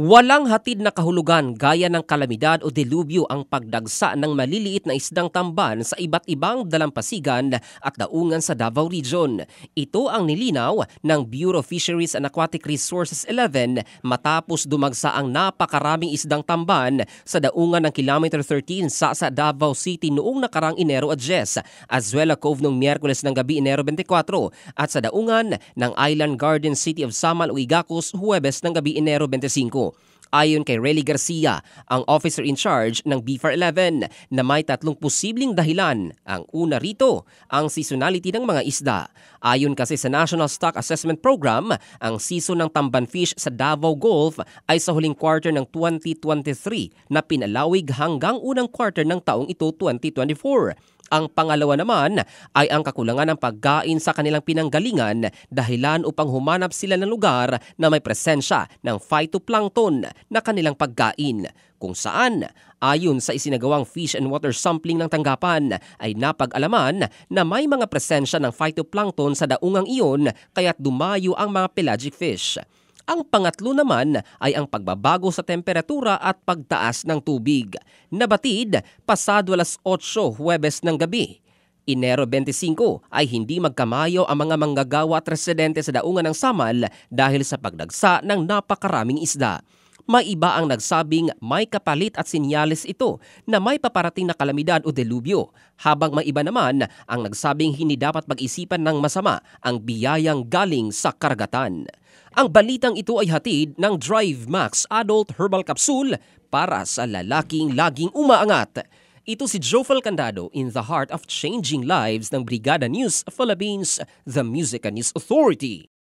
Walang hatid na kahulugan gaya ng kalamidad o delubyo ang pagdagsa ng maliliit na isdang tamban sa iba't ibang dalampasigan at daungan sa Davao Region. Ito ang nilinaw ng Bureau of Fisheries and Aquatic Resources 11 matapos dumagsa ang napakaraming isdang tamban sa daungan ng kilometer 13 sa, sa Davao City noong nakarang Enero at Jess, Azuela Cove noong Miyerkules ng gabi Enero 24 at sa daungan ng Island Garden City of Samal o Igacos Huwebes ng gabi Enero 25. Ayon kay Relly Garcia, ang officer in charge ng B-411 na may tatlong posibleng dahilan. Ang una rito, ang seasonality ng mga isda. Ayon kasi sa National Stock Assessment Program, ang season ng tamban fish sa Davao Gulf ay sa huling quarter ng 2023 na pinalawig hanggang unang quarter ng taong ito 2024 ang pangalawa naman ay ang kakulangan ng pagkain sa kanilang pinanggalingan dahilan upang humanap sila ng lugar na may presensya ng phytoplankton na kanilang pagkain kung saan ayon sa isinagawang fish and water sampling ng tanggapan ay napag-alaman na may mga presensya ng phytoplankton sa daungang iyon kaya't dumayo ang mga pelagic fish. Ang pangatlo naman ay ang pagbabago sa temperatura at pagtaas ng tubig. Nabatid pasado alas 8 Huwebes ng gabi. Enero 25 ay hindi magkamayo ang mga manggagawa at residente sa daungan ng Samal dahil sa pagdagsa ng napakaraming isda. May iba ang nagsabing may kapalit at sinyalis ito na may paparating na kalamidad o delubyo, habang may iba naman ang nagsabing hindi dapat pag-isipan ng masama ang biyayang galing sa karagatan. Ang balitang ito ay hatid ng Drive Max Adult Herbal Capsule para sa lalaking laging umaangat. Ito si Jofel Candado in the heart of changing lives ng Brigada News Philippines, the Music News Authority.